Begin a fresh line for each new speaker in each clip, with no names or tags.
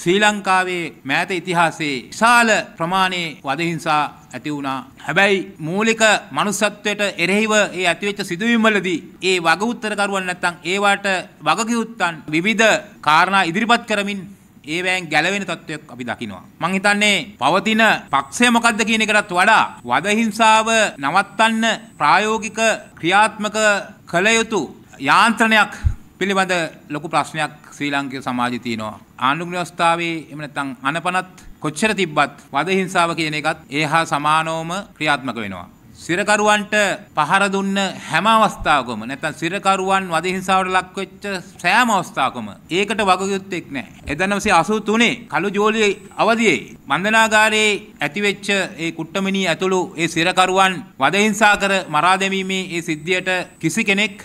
ශ්‍රී ලංකාවේ මෑත ඉතිහාසයේ විශාල ප්‍රමාණයේ වදහිංසා ඇති වුණා. හැබැයි මූලික මනුස්සත්වයට එරෙහිව ඒ ඇතිවෙච්ච සිදුවීම් වලදී ඒ වග උත්තරකරුවන් නැත්තම් ඒවට වගකියුත්තන් විවිධ කාරණා ඉදිරිපත් කරමින් ඒවෑන් ගැලවෙන තත්ත්වයක් අපි දකිනවා. මං හිතන්නේ පවතින පක්ෂය මොකද්ද කියන එකටත් වඩා වදහිංසාව නවත්තන්න ප්‍රායෝගික ක්‍රියාත්මක කළ යුතු යාන්ත්‍රණයක් පිළිබඳ ලොකු ප්‍රශ්නයක් ශ්‍රී ලංකේ සමාජයේ තියෙනවා. ආණ්ඩුක්‍රම ව්‍යවස්ථාවේ එහෙම නැත්නම් අනපනත් කොච්චර තිබ්බත් වද හිංසාව කියන එකත් ඒහා සමානවම ක්‍රියාත්මක වෙනවා. සිරකරුවන්ට පහර දුන්න හැම අවස්ථාවකම නැත්නම් සිරකරුවන් වද හිංසාවට ලක් වෙච්ච සෑම අවස්ථාවකම ඒකට වගකියුත්තේක් නැහැ. 1983 කළු ජෝලියේ අවධියේ මන්දනාගාරයේ ඇතිවෙච්ච ඒ කුට්ටමිනී ඇතුළු ඒ සිරකරුවන් වද හිංසා කර මරා දැමීමේ ඒ සිද්ධියට කිසි කෙනෙක්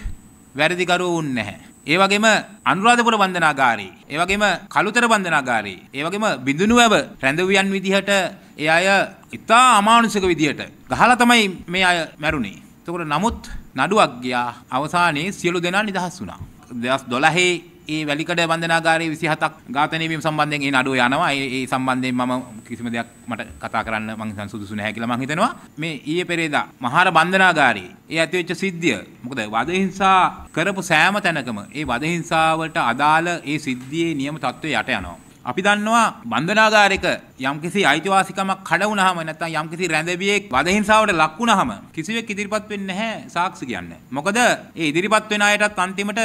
වැරදිකරුවෝ වුන්නේ නැහැ. ඒ වගේම අනුරාධපුර වන්දනාගාරේ, ඒ වගේම කළුතර වන්දනාගාරේ, ඒ වගේම බිඳුනුවැව රැඳවියන් විදිහට ඒ අය ඉතා අමානුෂික විදිහට ගහලා තමයි මේ අය මැරුණේ. එතකොට නමුත් නඩුවක් ගියා. අවසානයේ සියලු දෙනා නිදහස් වුණා. 2012 ඒ වැලිකඩ බන්ධනාගාරයේ 27ක් ඝාතනය වීම සම්බන්ධයෙන් ඒ නඩුව යනවා. ඒ සම්බන්ධයෙන් මම කිසිම දෙයක් මට කතා කරන්න මං හිතන්නේ සුදුසු නැහැ කියලා මං හිතනවා. මේ ඊයේ පෙරේදා මහර බන්ධනාගාරයේ ඒ ඇතිවෙච්ච සිද්ධිය. මොකද වද හිංසා කරපු සෑම තැනකම ඒ වද හිංසාවට අදාළ ඒ සිද්ධියේ නියම தত্ত্বය යට යනවා. අපි දන්නවා බන්ධනාගාරයක යම්කිසි අයිතිවාසිකමක් කඩ වුණාම නැත්නම් යම්කිසි රැඳවියෙක් වදහිංසාවට ලක් වුණාම කිසිවෙක් ඉදිරිපත් වෙන්නේ නැහැ සාක්ෂි කියන්නේ. මොකද ඒ ඉදිරිපත් වෙන අයටත් අන්තිමට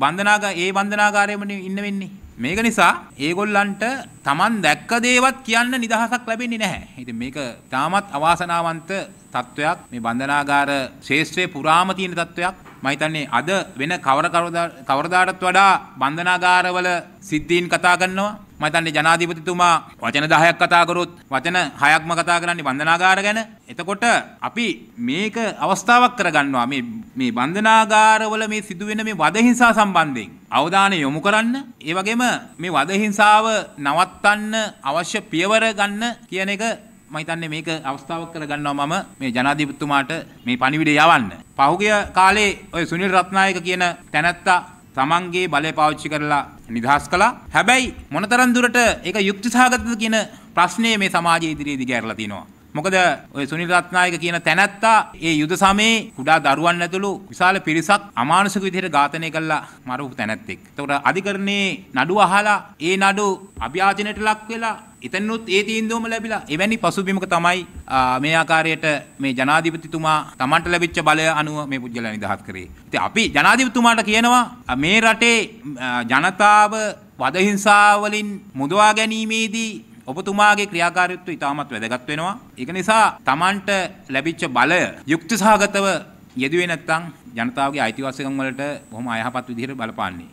බන්ධනාගා ඒ බන්ධනාගාරයමනේ ඉන්න වෙන්නේ. මේක නිසා ඒගොල්ලන්ට Taman දැක්ක දේවත් කියන්න නිදහසක් ලැබෙන්නේ නැහැ. ඉතින් මේක තාමත් අවාසනාවන්ත තත්වයක් මේ බන්ධනාගාර ශේෂ්ත්‍රයේ පුරාම තියෙන තත්වයක්. මම හිතන්නේ අද වෙන කවර කවරදාටත් වඩා බන්ධනාගාරවල සිද්ධීන් කතා කරනවා මම හිතන්නේ ජනාධිපතිතුමා වචන 10ක් කතා කරොත් වචන 6ක්ම කතා කරන්නේ බන්ධනාගාර ගැන. එතකොට අපි මේක අවස්ථාවක් කරගන්නවා මේ මේ බන්ධනාගාරවල මේ සිදුවෙන මේ වදහිංසා සම්බන්ධයෙන් අවධානය යොමු කරන්න ඒ වගේම මේ වදහිංසාව නවත්තන්න අවශ්‍ය පියවර ගන්න කියන එක මම හිතන්නේ මේක අවස්ථාවක් කරගන්නවා මම මේ ජනාධිපතිතුමාට මේ පණිවිඩය යවන්න. පහුගිය කාලේ ඔය සුනිල් රත්නායක කියන තැනැත්තා තමන්ගේ බලය පාවිච්චි කරලා නිදහස් කළා. හැබැයි මොනතරම් දුරට ඒක යුක්තිසහගතද කියන ප්‍රශ්නේ මේ සමාජයේ ඉදිරියේදී ගැරලා තිනවා. මොකද ඔය සුනිල් රත්නායක කියන තැනැත්තා ඒ යුද සමයේ කුඩා දරුවන් ඇතුළු විශාල පිරිසක් අමානුෂික විදිහට ඝාතනය කළා මරපු තැනැත්තෙක්. එතකොට අධිකරණයේ නඩුව අහලා ඒ නඩු අභ්‍යාචනයට ලක් වෙලා එතනොත් ඒ තීන්දුවම ලැබිලා එවැනි පසුබිමක තමයි මේ ආකාරයට මේ ජනාධිපතිතුමා Tamanට ලැබිච්ච බලය අනුව මේ පුජ්‍යලයා නිදහස් කරේ. ඉතින් අපි ජනාධිපතිතුමාට කියනවා මේ රටේ ජනතාව වද හිංසාව වලින් මුදවා ගැනීමේදී ඔබතුමාගේ ක්‍රියාකාරීත්වය ඉතාමත් වැදගත් වෙනවා. ඒක නිසා Tamanට ලැබිච්ච බලය යුක්තිසහගතව යෙදුවේ නැත්නම් ජනතාවගේ අයිතිවාසිකම් වලට බොහොම අයහපත් විදිහට බලපාන්නේ.